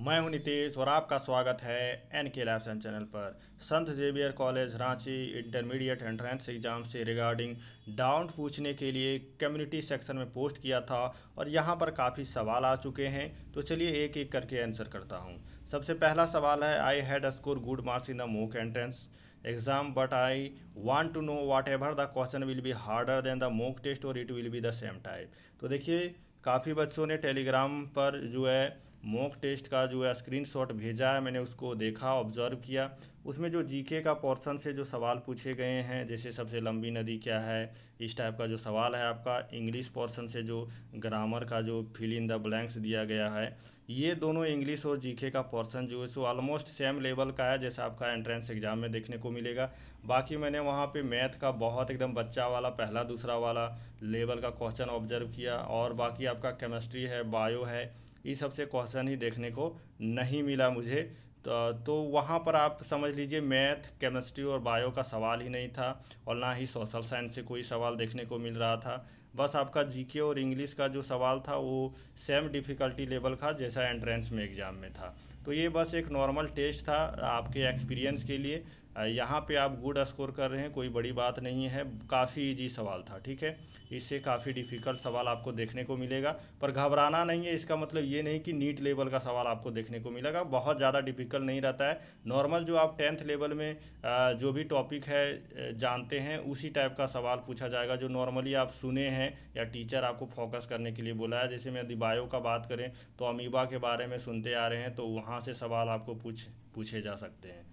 मैं हूं नितेश और आपका स्वागत है एन के लैबसन चैनल पर Sant Xavier college Ranchi intermediate entrance exam से रिगार्डिंग डाउन पूछने के लिए कम्युनिटी सेक्शन में पोस्ट किया था और यहां पर काफ़ी सवाल आ चुके हैं तो चलिए एक एक करके आंसर करता हूं सबसे पहला सवाल है I had score good marks in the mock entrance exam but I want to know whatever the question will be harder than the mock test और it will be the same type तो देखिए काफ़ी बच्चों ने Telegram पर जो है mock test का जो है स्क्रीनशॉट भेजा है मैंने उसको देखा ऑब्जर्व किया उसमें जो जीके का पोर्सन से जो सवाल पूछे गए हैं जैसे सबसे लंबी नदी क्या है इस टाइप का जो सवाल है आपका इंग्लिश पोर्सन से जो ग्रामर का जो फिल इन द ब्लैंक्स दिया गया है ये दोनों इंग्लिश और जीके का पोर्सन जो है सो ऑलमोस्ट सेम लेवल का है जैसा आपका एंट्रेंस एग्जाम में देखने को मिलेगा बाकी मैंने वहाँ पे मैथ का बहुत एकदम बच्चा वाला पहला दूसरा वाला लेवल का क्वेश्चन ऑब्जर्व किया और बाकी आपका केमिस्ट्री है बायो है ये सबसे क्वेश्चन ही देखने को नहीं मिला मुझे तो, तो वहाँ पर आप समझ लीजिए मैथ केमिस्ट्री और बायो का सवाल ही नहीं था और ना ही सोशल साइंस से कोई सवाल देखने को मिल रहा था बस आपका जीके और इंग्लिश का जो सवाल था वो सेम डिफ़िकल्टी लेवल का जैसा एंट्रेंस में एग्ज़ाम में था तो ये बस एक नॉर्मल टेस्ट था आपके एक्सपीरियंस के लिए यहाँ पे आप गुड स्कोर कर रहे हैं कोई बड़ी बात नहीं है काफ़ी इजी सवाल था ठीक है इससे काफ़ी डिफ़िकल्ट सवाल आपको देखने को मिलेगा पर घबराना नहीं है इसका मतलब ये नहीं कि नीट लेवल का सवाल आपको देखने को मिलेगा बहुत ज़्यादा डिफ़िकल्ट नहीं रहता है नॉर्मल जो आप टेंथ लेवल में जो भी टॉपिक है जानते हैं उसी टाइप का सवाल पूछा जाएगा जो नॉर्मली आप सुने हैं या टीचर आपको फोकस करने के लिए बोला है जैसे मैं दिबायो का बात करें तो अमीबा के बारे में सुनते आ रहे हैं तो वहाँ से सवाल आपको पूछ पूछे जा सकते हैं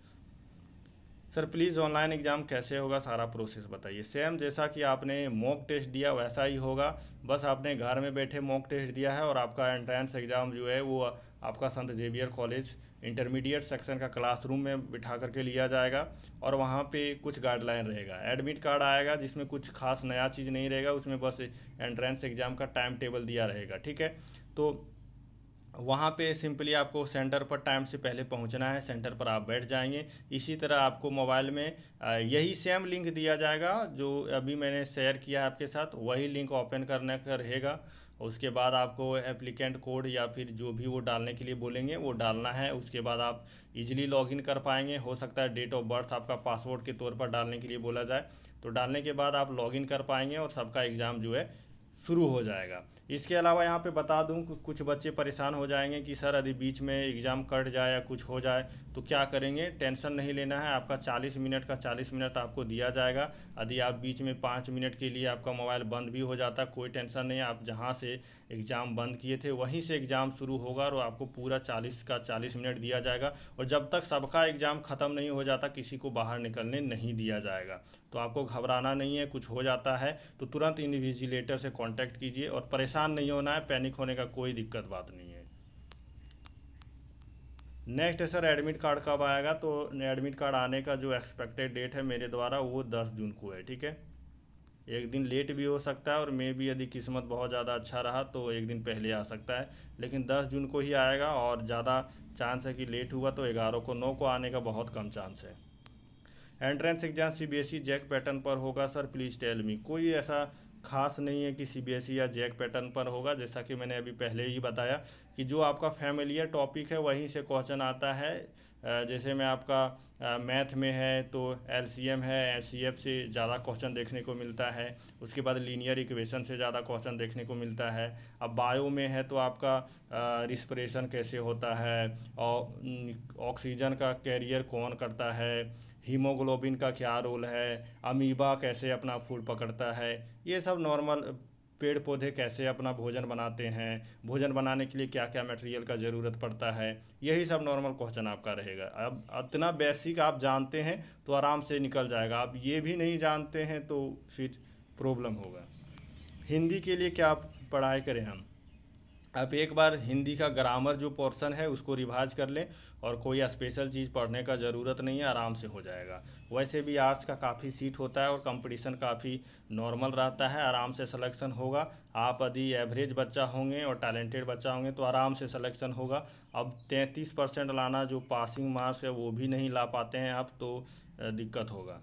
सर प्लीज़ ऑनलाइन एग्ज़ाम कैसे होगा सारा प्रोसेस बताइए सेम जैसा कि आपने मॉक टेस्ट दिया वैसा ही होगा बस आपने घर में बैठे मॉक टेस्ट दिया है और आपका एंट्रेंस एग्ज़ाम जो है वो आपका Sant Xavier college intermediate section का क्लासरूम में बिठा करके लिया जाएगा और वहाँ पे कुछ गाइडलाइन रहेगा एडमिट कार्ड आएगा जिसमें कुछ खास नया चीज़ नहीं रहेगा उसमें बस एंट्रेंस एग्ज़ाम का टाइम टेबल दिया रहेगा ठीक है तो वहाँ पे सिंपली आपको सेंटर पर टाइम से पहले पहुँचना है सेंटर पर आप बैठ जाएंगे इसी तरह आपको मोबाइल में यही सेम लिंक दिया जाएगा जो अभी मैंने शेयर किया है आपके साथ वही लिंक ओपन करने का रहेगा उसके बाद आपको एप्लीकेंट कोड या फिर जो भी वो डालने के लिए बोलेंगे वो डालना है उसके बाद आप इजीली लॉगिन कर पाएंगे हो सकता है डेट ऑफ बर्थ आपका पासवर्ड के तौर पर डालने के लिए बोला जाए तो डालने के बाद आप लॉगिन कर पाएंगे और सबका एग्ज़ाम जो है शुरू हो जाएगा इसके अलावा यहाँ पे बता दूँ कि कुछ बच्चे परेशान हो जाएंगे कि सर यदि बीच में एग्ज़ाम कट जाए या कुछ हो जाए तो क्या करेंगे टेंशन नहीं लेना है आपका 40 मिनट का 40 मिनट आपको दिया जाएगा यदि आप बीच में पाँच मिनट के लिए आपका मोबाइल बंद भी हो जाता कोई टेंशन नहीं आप जहाँ से एग्ज़ाम बंद किए थे वहीं से एग्ज़ाम शुरू होगा और आपको पूरा चालीस का चालीस मिनट दिया जाएगा और जब तक सबका एग्ज़ाम ख़त्म नहीं हो जाता किसी को बाहर निकलने नहीं दिया जाएगा तो आपको घबराना नहीं है कुछ हो जाता है तो तुरंत इन्विजिलेटर से कॉन्टैक्ट कीजिए और परेशान परेशान नहीं होना है पैनिक होने का कोई दिक्कत बात नहीं है नेक्स्ट है सर एडमिट कार्ड कब आएगा तो एडमिट कार्ड आने का जो एक्सपेक्टेड डेट है मेरे द्वारा वो दस जून को है ठीक है एक दिन लेट भी हो सकता है और मे भी यदि किस्मत बहुत ज़्यादा अच्छा रहा तो एक दिन पहले आ सकता है लेकिन दस जून को ही आएगा और ज़्यादा चांस है कि लेट हुआ तो ग्यारह को नौ को आने का बहुत कम चांस है entrance exam C B S E JAC pattern पर होगा सर प्लीज़ टेल मी कोई ऐसा खास नहीं है कि सीबीएसई e या जैक पैटर्न पर होगा जैसा कि मैंने अभी पहले ही बताया कि जो आपका फैमिलियर टॉपिक है वहीं से क्वेश्चन आता है जैसे मैं आपका मैथ में है तो एल है एस से ज़्यादा क्वेश्चन देखने को मिलता है उसके बाद लीनियर इक्वेशन से ज़्यादा क्वेश्चन देखने को मिलता है अब बायो में है तो आपका रिस्परेशन कैसे होता है और ऑक्सीजन का कैरियर कौन करता है हीमोग्लोबिन का क्या रोल है अमीबा कैसे अपना फूड पकड़ता है ये सब नॉर्मल पेड़ पौधे कैसे अपना भोजन बनाते हैं भोजन बनाने के लिए क्या क्या मटेरियल का ज़रूरत पड़ता है यही सब नॉर्मल क्वेश्चन आपका रहेगा अब इतना बेसिक आप जानते हैं तो आराम से निकल जाएगा आप ये भी नहीं जानते हैं तो फिर प्रॉब्लम होगा हिंदी के लिए क्या पढ़ाई करें हम आप एक बार हिंदी का ग्रामर जो पोर्सन है उसको रिवाज कर लें और कोई स्पेशल चीज़ पढ़ने का ज़रूरत नहीं है आराम से हो जाएगा वैसे भी आर्ट्स का काफ़ी सीट होता है और कंपटीशन काफ़ी नॉर्मल रहता है आराम से सिलेक्शन होगा आप यदि एवरेज बच्चा होंगे और टैलेंटेड बच्चा होंगे तो आराम से सिलेक्शन होगा अब तैंतीस परसेंट लाना जो पासिंग मार्क्स है वो भी नहीं ला पाते हैं आप तो दिक्कत होगा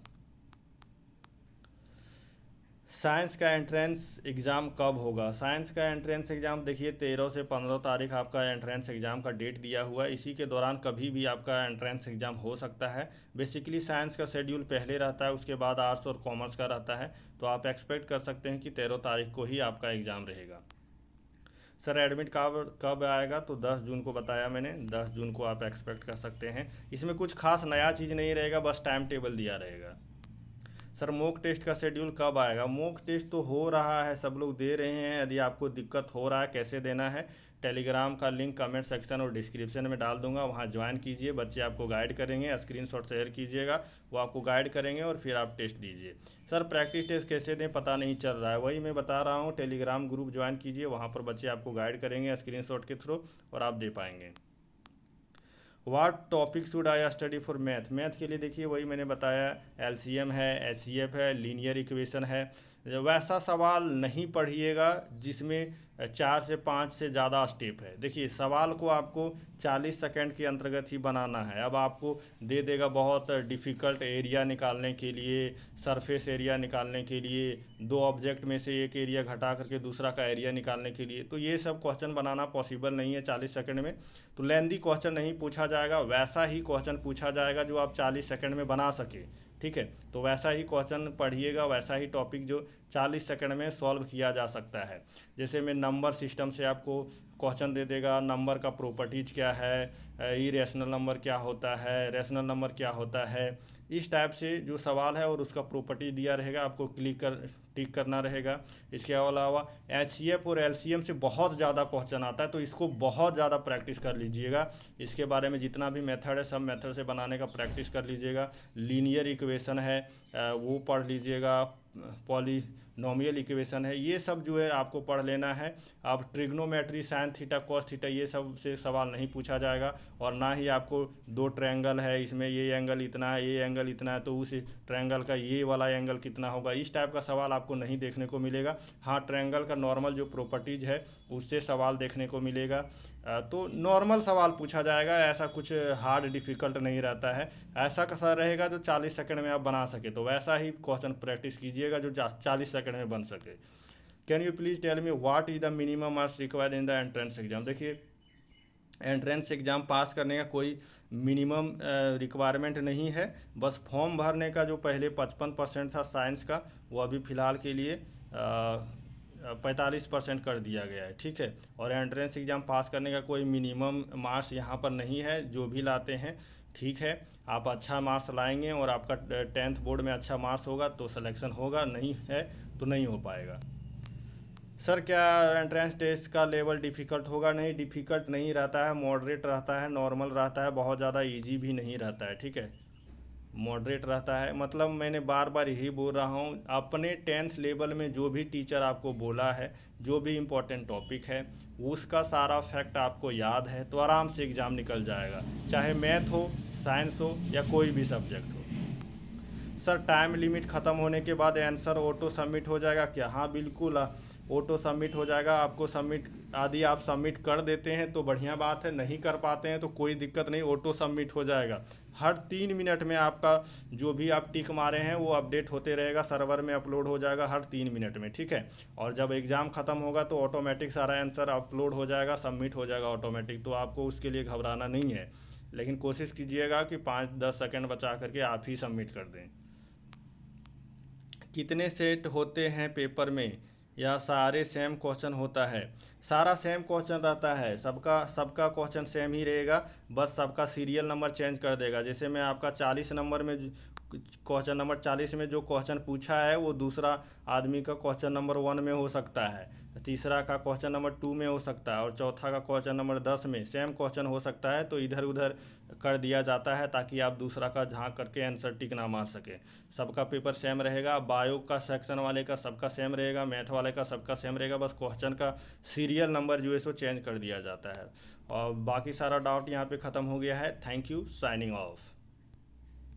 साइंस का एंट्रेंस एग्ज़ाम कब होगा साइंस का एंट्रेंस एग्ज़ाम देखिए तेरह से पंद्रह तारीख आपका एंट्रेंस एग्ज़ाम का डेट दिया हुआ है इसी के दौरान कभी भी आपका एंट्रेंस एग्ज़ाम हो सकता है बेसिकली साइंस का शेड्यूल पहले रहता है उसके बाद आर्ट्स और कॉमर्स का रहता है तो आप एक्सपेक्ट कर सकते हैं कि तेरह तारीख को ही आपका एग्ज़ाम रहेगा सर एडमिट कब कब आएगा तो 10 जून को बताया मैंने 10 जून को आप एक्सपेक्ट कर सकते हैं इसमें कुछ खास नया चीज़ नहीं रहेगा बस टाइम टेबल दिया रहेगा सर मोक टेस्ट का शेड्यूल कब आएगा मोक टेस्ट तो हो रहा है सब लोग दे रहे हैं यदि आपको दिक्कत हो रहा है कैसे देना है टेलीग्राम का लिंक कमेंट सेक्शन और डिस्क्रिप्शन में डाल दूंगा वहाँ ज्वाइन कीजिए बच्चे आपको गाइड करेंगे स्क्रीनशॉट शेयर कीजिएगा वो आपको गाइड करेंगे और फिर आप टेस्ट दीजिए सर प्रैक्टिस टेस्ट कैसे दें पता नहीं चल रहा है वही मैं बता रहा हूँ टेलीग्राम ग्रुप ज्वाइन कीजिए वहाँ पर बच्चे आपको गाइड करेंगे स्क्रीन के थ्रू और आप दे पाएंगे what topic should I study for math math के लिए देखिए वही मैंने बताया एल है एस है लीनियर इक्वेशन है वैसा सवाल नहीं पढ़िएगा जिसमें चार से पाँच से ज़्यादा स्टेप है देखिए सवाल को आपको 40 सेकंड के अंतर्गत ही बनाना है अब आपको दे देगा बहुत डिफ़िकल्ट एरिया निकालने के लिए सरफेस एरिया निकालने के लिए दो ऑब्जेक्ट में से एक एरिया घटा करके दूसरा का एरिया निकालने के लिए तो ये सब क्वेश्चन बनाना पॉसिबल नहीं है चालीस सेकेंड में तो लेंदी क्वेश्चन नहीं पूछा जाएगा वैसा ही क्वेश्चन पूछा जाएगा जो आप चालीस सेकेंड में बना सके ठीक है तो वैसा ही क्वेश्चन पढ़िएगा वैसा ही टॉपिक जो 40 सेकंड में सॉल्व किया जा सकता है जैसे मैं नंबर सिस्टम से आपको क्वेश्चन दे देगा नंबर का प्रॉपर्टीज क्या है ई रेशनल नंबर क्या होता है रेशनल नंबर क्या होता है इस टाइप से जो सवाल है और उसका प्रॉपर्टी दिया रहेगा आपको क्लिक कर टिक करना रहेगा इसके अलावा एच और एल से बहुत ज़्यादा क्वेश्चन आता है तो इसको बहुत ज़्यादा प्रैक्टिस कर लीजिएगा इसके बारे में जितना भी मेथड है सब मेथड से बनाने का प्रैक्टिस कर लीजिएगा लीनियर इक्वेशन है वो पढ़ लीजिएगा पॉली नॉमियल इक्वेशन है ये सब जो है आपको पढ़ लेना है अब trigonometry sine theta cos theta ये सब से सवाल नहीं पूछा जाएगा और ना ही आपको दो ट्रायंगल है इसमें ये एंगल इतना है ये एंगल इतना है तो उस ट्रायंगल का ये वाला एंगल कितना होगा इस टाइप का सवाल आपको नहीं देखने को मिलेगा हाँ ट्रायंगल का नॉर्मल जो प्रॉपर्टीज़ है उससे सवाल देखने को मिलेगा तो नॉर्मल सवाल पूछा जाएगा ऐसा कुछ हार्ड डिफ़िकल्ट नहीं रहता है ऐसा कसा रहेगा जो चालीस सेकेंड में आप बना सके तो वैसा ही क्वेश्चन प्रैक्टिस कीजिएगा जो चालीस सेकंड सेकंड में बन सके can you please tell me what is the minimum marks required in the entrance exam देखिए एंट्रेंस एग्ज़ाम पास करने का कोई मिनिमम रिक्वायरमेंट नहीं है बस फॉर्म भरने का जो पहले पचपन परसेंट था साइंस का वो अभी फ़िलहाल के लिए पैंतालीस परसेंट कर दिया गया है ठीक है और एंट्रेंस एग्ज़ाम पास करने का कोई मिनिमम मार्क्स यहाँ पर नहीं है जो भी लाते हैं ठीक है आप अच्छा मार्क्स लाएंगे और आपका टेंथ बोर्ड में अच्छा मार्क्स होगा तो सिलेक्शन होगा नहीं है तो नहीं हो पाएगा सर क्या एंट्रेंस टेस्ट का लेवल डिफ़िकल्ट होगा नहीं डिफ़िकल्ट नहीं रहता है मॉडरेट रहता है नॉर्मल रहता है बहुत ज़्यादा ईजी भी नहीं रहता है ठीक है मॉडरेट रहता है मतलब मैंने बार बार यही बोल रहा हूँ अपने टेंथ लेवल में जो भी टीचर आपको बोला है जो भी इम्पोर्टेंट टॉपिक है उसका सारा फैक्ट आपको याद है तो आराम से एग्ज़ाम निकल जाएगा चाहे मैथ हो साइंस हो या कोई भी सब्जेक्ट हो सर टाइम लिमिट ख़त्म होने के बाद आंसर ऑटो सबमिट हो जाएगा क्या हाँ बिल्कुल ऑटो हाँ। सबमिट हो जाएगा आपको सबमिट आदि आप सबमिट कर देते हैं तो बढ़िया बात है नहीं कर पाते हैं तो कोई दिक्कत नहीं ऑटो सबमिट हो जाएगा हर तीन मिनट में आपका जो भी आप टिक मारे हैं वो अपडेट होते रहेगा सर्वर में अपलोड हो जाएगा हर तीन मिनट में ठीक है और जब एग्ज़ाम ख़त्म होगा तो ऑटोमेटिक सारा आंसर अपलोड हो जाएगा सबमिट हो जाएगा ऑटोमेटिक तो आपको उसके लिए घबराना नहीं है लेकिन कोशिश कीजिएगा कि पाँच दस सेकेंड बचा करके आप ही सबमिट कर दें कितने सेट होते हैं पेपर में या सारे सेम क्वेश्चन होता है सारा सेम क्वेश्चन रहता है सबका सबका क्वेश्चन सेम ही रहेगा बस सबका सीरियल नंबर चेंज कर देगा जैसे मैं आपका चालीस नंबर में क्वेश्चन नंबर चालीस में जो क्वेश्चन पूछा है वो दूसरा आदमी का क्वेश्चन नंबर वन में हो सकता है तीसरा का क्वेश्चन नंबर टू में हो सकता है और चौथा का क्वेश्चन नंबर दस में सेम क्वेश्चन हो सकता है तो इधर उधर कर दिया जाता है ताकि आप दूसरा का झांक करके आंसर टिक ना मार सकें सबका पेपर सेम रहेगा बायो का सेक्शन वाले का सबका सेम रहेगा मैथ वाले का सबका सेम रहेगा बस क्वेश्चन का सीरियल नंबर जो है सो चेंज कर दिया जाता है और बाकी सारा डाउट यहाँ पर ख़त्म हो गया है थैंक यू साइनिंग ऑफ